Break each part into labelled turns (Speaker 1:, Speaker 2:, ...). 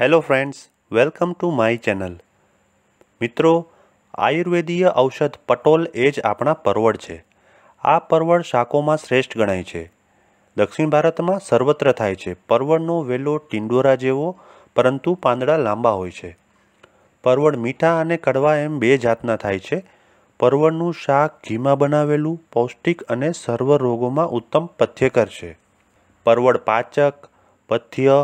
Speaker 1: hello friends welcome to my channel મિત્રો આયુર્વેદીય ઔષધ પટોલ એ જ આપણા પરવળ છે આ પરવળ શાકોમાં શ્રેષ્ઠ ગણાય છે દક્ષિણ ભારતમાં સર્વત્ર થાય છે પરવળનો વેલો ટિંડોરા જેવો પરંતુ પાંદડા લાંબા હોય છે પરવળ મીઠા અને કડવા એમ બે જાતના થાય છે પરવળનું શાક ઘીમાં બનાવેલું પૌષ્ટિક અને સર્વ રોગોમાં ઉત્તમ પથ્યકર છે પરવળ પાચક પથ્ય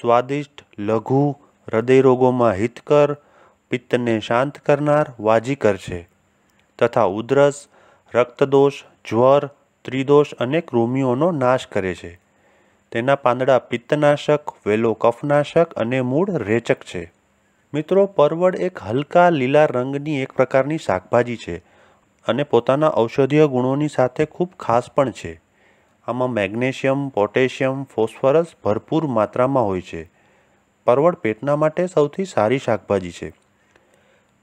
Speaker 1: સ્વાદિષ્ટ લઘુ હૃદયરોગોમાં હિતકર પિત્તને શાંત કરનાર વાજીકર છે તથા ઉધરસ રક્તદોષ જ્વર ત્રિદોષ અને કૃમિઓનો નાશ કરે છે તેના પાંદડા પિત્તનાશક વેલો કફનાશક અને મૂળ રેચક છે મિત્રો પરવળ એક હલકા લીલા રંગની એક પ્રકારની શાકભાજી છે અને પોતાના ઔષધીય ગુણોની સાથે ખૂબ ખાસ પણ છે આમાં મેગ્નેશિયમ પોટેશિયમ ફોસ્ફરસ ભરપૂર માત્રામાં હોય છે પરવળ પેટના માટે સૌથી સારી શાકભાજી છે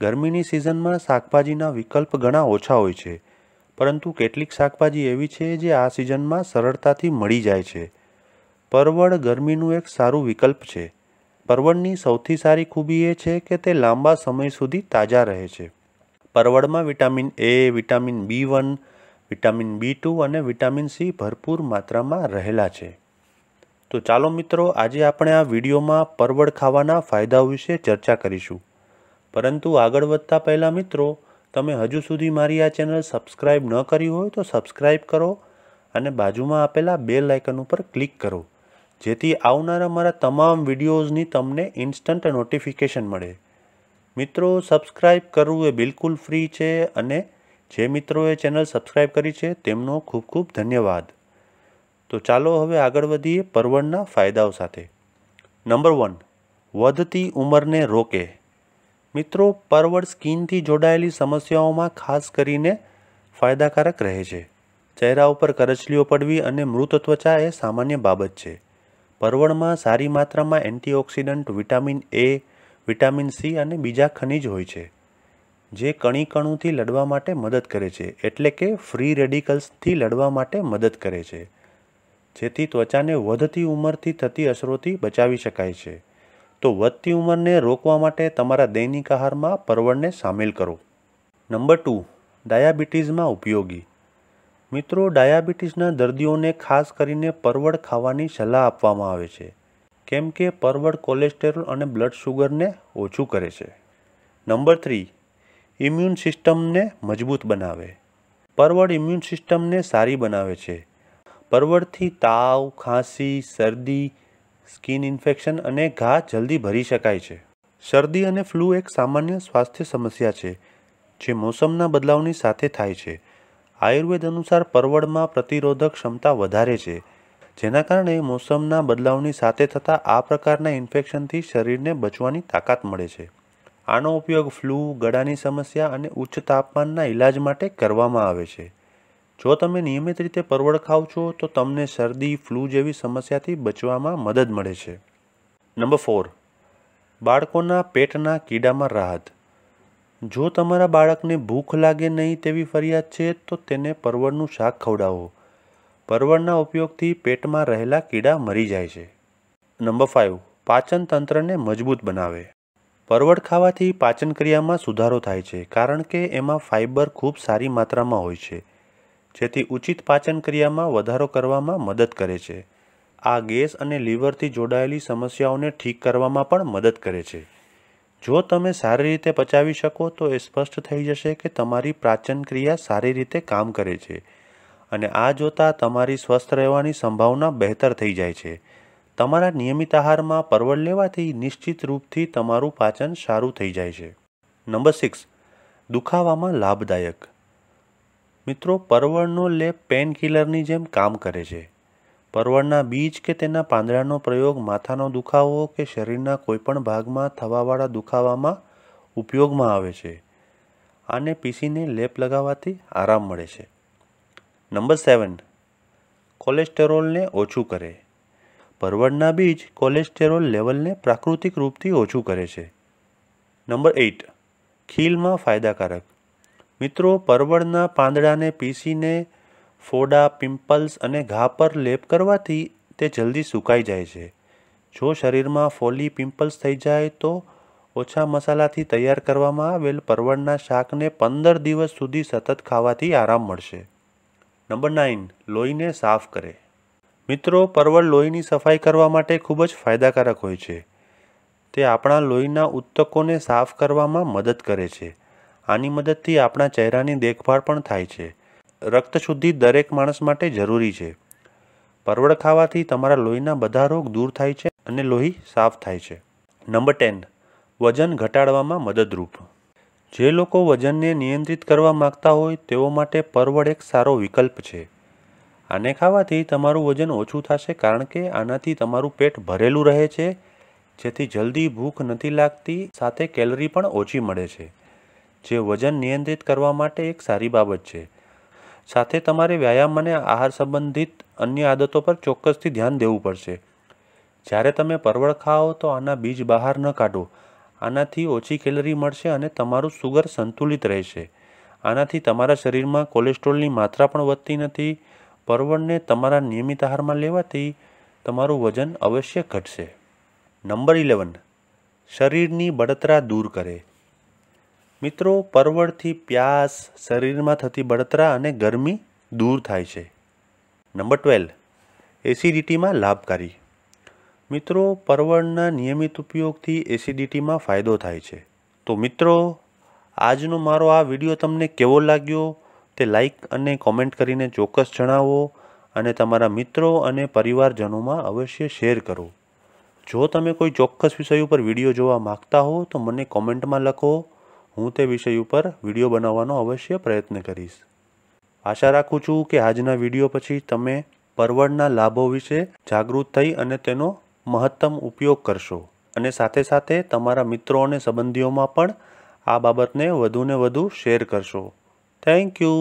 Speaker 1: ગરમીની સિઝનમાં શાકભાજીના વિકલ્પ ઘણા ઓછા હોય છે પરંતુ કેટલીક શાકભાજી એવી છે જે આ સિઝનમાં સરળતાથી મળી જાય છે પરવળ ગરમીનું એક સારું વિકલ્પ છે પરવળની સૌથી સારી ખૂબી એ છે કે તે લાંબા સમય સુધી તાજા રહે છે પરવળમાં vitamin A vitamin B one vitamin B two અને વિટામિન સી ભરપૂર માત્રામાં રહેલા છે તો ચાલો મિત્રો આજે આપણે આ વિડીયોમાં પરવળ ખાવાના ફાયદાઓ વિશે ચર્ચા કરીશું પરંતુ આગળ વધતા પહેલાં મિત્રો તમે હજુ સુધી મારી આ ચેનલ સબસ્ક્રાઇબ ન કરી હોય તો સબસ્ક્રાઇબ કરો અને બાજુમાં આપેલા બે લાઇકન ઉપર ક્લિક કરો જેથી આવનારા મારા તમામ વિડીયોઝની તમને ઇન્સ્ટન્ટ નોટિફિકેશન મળે મિત્રો સબસ્ક્રાઇબ કરવું એ બિલકુલ ફ્રી છે અને જે મિત્રોએ ચેનલ સબસ્ક્રાઇબ કરી છે તેમનો ખૂબ ખૂબ ધન્યવાદ તો ચાલો હવે આગળ વધીએ પરવડના ફાયદાઓ સાથે નંબર વન વધતી ઉંમરને રોકે મિત્રો પરવડ સ્કીનથી જોડાયેલી સમસ્યાઓમાં ખાસ કરીને ફાયદાકારક રહે છે ચહેરા ઉપર કરચલીઓ પડવી અને મૃત ત્વચા એ સામાન્ય બાબત છે પરવડમાં સારી માત્રામાં antioxidant vitamin A vitamin C અને બીજા ખનિજ હોય છે જે કણીકણુથી લડવા માટે મદદ કરે છે એટલે કે ફ્રી રેડિકલ્સથી લડવા માટે મદદ કરે છે જેથી ત્વચાને વધતી ઉંમરથી થતી અસરોથી બચાવી શકાય છે તો વધતી ઉંમરને રોકવા માટે તમારા દૈનિક આહારમાં પરવળને સામેલ કરો નંબર ટુ ડાયાબિટીસમાં ઉપયોગી મિત્રો ડાયાબિટીસના દર્દીઓને ખાસ કરીને પરવળ ખાવાની સલાહ આપવામાં આવે છે કેમ કે પરવળ કોલેસ્ટેરોલ અને બ્લડ શુગરને ઓછું કરે છે નંબર થ્રી ઇમ્યુન સિસ્ટમને મજબૂત બનાવે પરવળ ઇમ્યુન સિસ્ટમને સારી બનાવે છે પરવળથી તાવ ખાંસી શરદી સ્કિન ઇન્ફેક્શન અને ઘા જલ્દી ભરી શકાય છે શરદી અને ફ્લૂ એક સામાન્ય સ્વાસ્થ્ય સમસ્યા છે જે મોસમના બદલાવની સાથે થાય છે આયુર્વેદ અનુસાર પરવળમાં પ્રતિરોધક ક્ષમતા વધારે છે જેના કારણે મોસમના બદલાવની સાથે થતા આ પ્રકારના ઇન્ફેક્શનથી શરીરને બચવાની તાકાત મળે છે આનો ઉપયોગ ફ્લૂ ગળાની સમસ્યા અને ઉચ્ચ તાપમાનના ઇલાજ માટે કરવામાં આવે છે જો તમે નિયમિત રીતે પરવળ ખાઓ છો તો તમને શરદી ફ્લૂ જેવી સમસ્યાથી બચવામાં મદદ મળે છે નંબર ફોર બાળકોના પેટના કીડામાં રાહત જો તમારા બાળકને ભૂખ લાગે નહીં તેવી ફરિયાદ છે તો તેને પરવળનું શાક ખવડાવો પરવળના ઉપયોગથી પેટમાં રહેલા કીડા મરી જાય છે નંબર ફાઇવ પાચન તંત્રને મજબૂત બનાવે પરવળ ખાવાથી પાચન ક્રિયામાં સુધારો થાય છે કારણ કે એમાં ફાઇબર ખૂબ સારી માત્રામાં હોય છે જેથી ઉચિત પાચન ક્રિયામાં વધારો કરવામાં મદદ કરે છે આ ગેસ અને લીવરથી જોડાયેલી સમસ્યાઓને ઠીક કરવામાં પણ મદદ કરે છે જો તમે સારી રીતે પચાવી શકો તો એ સ્પષ્ટ થઈ જશે કે તમારી પાચન ક્રિયા સારી રીતે કામ કરે છે અને આ જોતાં તમારી સ્વસ્થ રહેવાની સંભાવના બહેતર થઈ જાય છે તમારા નિયમિત આહારમાં પરવળ લેવાથી નિશ્ચિત રૂપથી તમારું પાચન સારું થઈ જાય છે નંબર સિક્સ દુખાવામાં લાભદાયક મિત્રો પરવળનો લેપ પેન કિલરની જેમ કામ કરે છે પરવળના બીજ કે તેના પાંદડાનો પ્રયોગ માથાનો દુખાવો કે શરીરના કોઈપણ ભાગમાં થવાવાળા દુખાવામાં ઉપયોગમાં આવે છે આને પીસીને લેપ લગાવવાથી આરામ મળે છે નંબર સેવન કોલેસ્ટેરોલને ઓછું કરે પરવળના બીજ કોલેસ્ટેરોલ લેવલને પ્રાકૃતિક રૂપથી ઓછું કરે છે નંબર એઇટ ખીલમાં ફાયદાકારક મિત્રો પરવળના પાંદડાને પીસીને ફોડા પિમ્પલ્સ અને ઘા પર લેપ કરવાથી તે જલ્દી સુકાઈ જાય છે જો શરીરમાં ફોલી પિમ્પલ્સ થઈ જાય તો ઓછા મસાલાથી તૈયાર કરવામાં આવેલ પરવળના શાકને પંદર દિવસ સુધી સતત ખાવાથી આરામ મળશે નંબર નાઇન લોહીને સાફ કરે મિત્રો પરવળ લોહીની સફાઈ કરવા માટે ખૂબ જ ફાયદાકારક હોય છે તે આપણા લોહીના ઉત્તકોને સાફ કરવામાં મદદ કરે છે આની મદદથી આપણા ચહેરાની દેખભાળ પણ થાય છે રક્તશુદ્ધિ દરેક માણસ માટે જરૂરી છે પરવળ ખાવાથી તમારા લોહીના બધા રોગ દૂર થાય છે અને લોહી સાફ થાય છે નંબર ટેન વજન ઘટાડવામાં મદદરૂપ જે લોકો વજનને નિયંત્રિત કરવા માગતા હોય તેઓ માટે પરવળ એક સારો વિકલ્પ છે આને ખાવાથી તમારું વજન ઓછું થશે કારણ કે આનાથી તમારું પેટ ભરેલું રહે છે જેથી જલ્દી ભૂખ નથી લાગતી સાથે કેલરી પણ ઓછી મળે છે જે વજન નિયંત્રિત કરવા માટે એક સારી બાબત છે સાથે તમારે વ્યાયામ અને આહાર સંબંધિત અન્ય આદતો પર ચોક્કસથી ધ્યાન દેવું પડશે જ્યારે તમે પરવળ ખાઓ તો આના બીજ બહાર ન કાઢો આનાથી ઓછી કેલરી મળશે અને તમારું સુગર સંતુલિત રહેશે આનાથી તમારા શરીરમાં કોલેસ્ટ્રોલની માત્રા પણ વધતી નથી પરવળને તમારા નિયમિત આહારમાં લેવાથી તમારું વજન અવશ્ય ઘટશે નંબર ઇલેવન શરીરની બળતરા દૂર કરે મિત્રો પરવળથી પ્યાસ શરીરમાં થતી બળતરા અને ગરમી દૂર થાય છે નંબર ટ્વેલ્વ એસિડિટીમાં લાભકારી મિત્રો પરવળના નિયમિત ઉપયોગથી એસિડિટીમાં ફાયદો થાય છે તો મિત્રો આજનો મારો આ વિડીયો તમને કેવો લાગ્યો તે લાઈક અને કોમેન્ટ કરીને ચોક્કસ જણાવો અને તમારા મિત્રો અને પરિવારજનોમાં અવશ્ય શેર કરો જો તમે કોઈ ચોક્કસ વિષય ઉપર વિડીયો જોવા માગતા હો તો મને કોમેન્ટમાં લખો હું તે વિષય ઉપર વિડીયો બનાવવાનો અવશ્ય પ્રયત્ન કરીશ આશા રાખું છું કે આજના વિડીયો પછી તમે પરવડના લાભો વિશે જાગૃત થઈ અને તેનો મહત્તમ ઉપયોગ કરશો અને સાથે સાથે તમારા મિત્રો અને સંબંધીઓમાં પણ આ બાબતને વધુને વધુ શેર કરશો થેન્ક યુ